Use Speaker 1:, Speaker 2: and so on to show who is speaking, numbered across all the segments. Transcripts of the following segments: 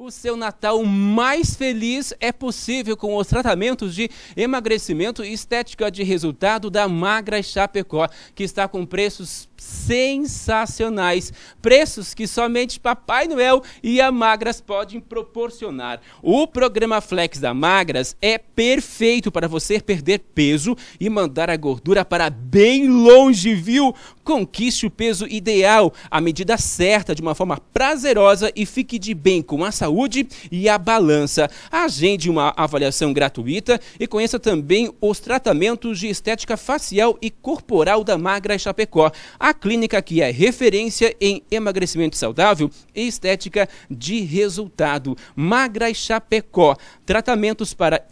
Speaker 1: O seu Natal mais feliz é possível com os tratamentos de emagrecimento e estética de resultado da Magra Chapecó, que está com preços sensacionais, preços que somente Papai Noel e a Magras podem proporcionar. O programa Flex da Magras é perfeito para você perder peso e mandar a gordura para bem longe, viu? Conquiste o peso ideal, a medida certa, de uma forma prazerosa e fique de bem com a saúde e a balança. Agende uma avaliação gratuita e conheça também os tratamentos de estética facial e corporal da Magra Chapecó, a clínica que é referência em emagrecimento saudável e estética de resultado. Magra Chapecó, tratamentos para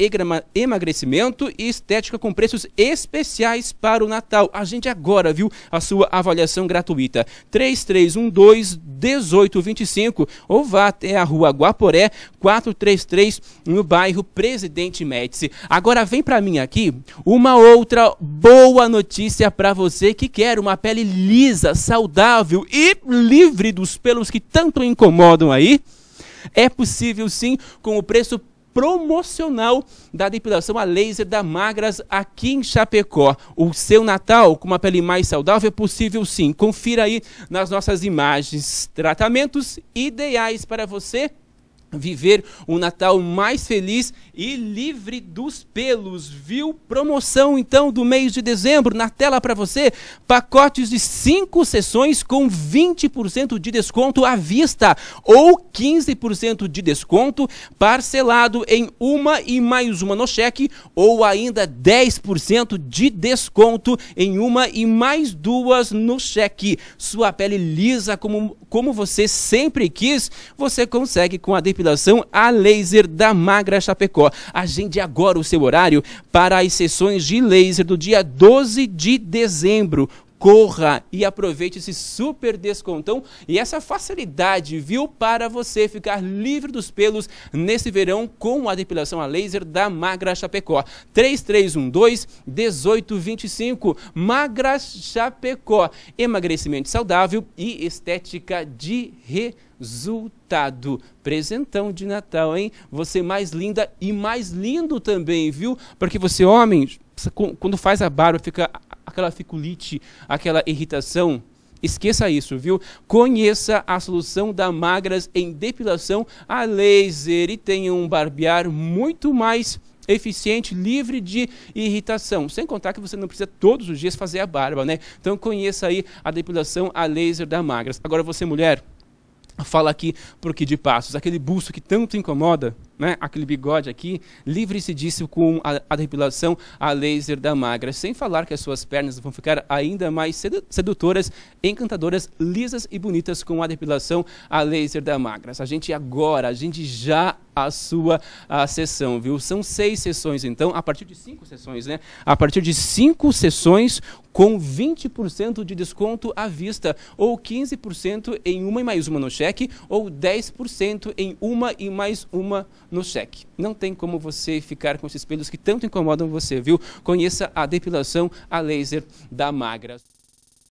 Speaker 1: emagrecimento e estética com preços especiais para o Natal. Agende agora, viu? A sua avaliação gratuita. 3312 1825 ou vá até a rua Guaporé 433 no bairro Presidente Médici. Agora vem para mim aqui uma outra boa notícia para você que quer uma pele lisa, saudável e livre dos pelos que tanto incomodam aí. É possível sim com o preço promocional da depilação a laser da Magras aqui em Chapecó. O seu Natal com uma pele mais saudável é possível sim. Confira aí nas nossas imagens. Tratamentos ideais para você viver o Natal mais feliz e livre dos pelos. Viu? Promoção então do mês de dezembro na tela para você, pacotes de 5 sessões com 20% de desconto à vista ou 15% de desconto parcelado em uma e mais uma no cheque ou ainda 10% de desconto em uma e mais duas no cheque. Sua pele lisa como como você sempre quis, você consegue com a DP depilação a laser da Magra Chapecó. Agende agora o seu horário para as sessões de laser do dia 12 de dezembro corra e aproveite esse super descontão e essa facilidade, viu, para você ficar livre dos pelos nesse verão com a depilação a laser da Magra Chapecó. 3312 1825 Magra Chapecó. Emagrecimento saudável e estética de resultado. Presentão de Natal, hein? Você mais linda e mais lindo também, viu? Porque você, homem, quando faz a barba, fica aquela ficulite, aquela irritação. Esqueça isso, viu? Conheça a solução da magras em depilação a laser e tenha um barbear muito mais eficiente, livre de irritação. Sem contar que você não precisa todos os dias fazer a barba, né? Então conheça aí a depilação a laser da magras. Agora você mulher, fala aqui pro que de passos, aquele busto que tanto incomoda, né, aquele bigode aqui, livre-se disso com a, a depilação a laser da magra, sem falar que as suas pernas vão ficar ainda mais sedutoras, encantadoras, lisas e bonitas com a depilação a laser da magra. A gente agora, a gente já a sua a sessão, viu? São seis sessões, então, a partir de cinco sessões, né? A partir de cinco sessões com 20% de desconto à vista, ou 15% em uma e mais uma no cheque, ou 10% em uma e mais uma no cheque. Não tem como você ficar com esses pelos que tanto incomodam você, viu? Conheça a depilação a laser da Magra.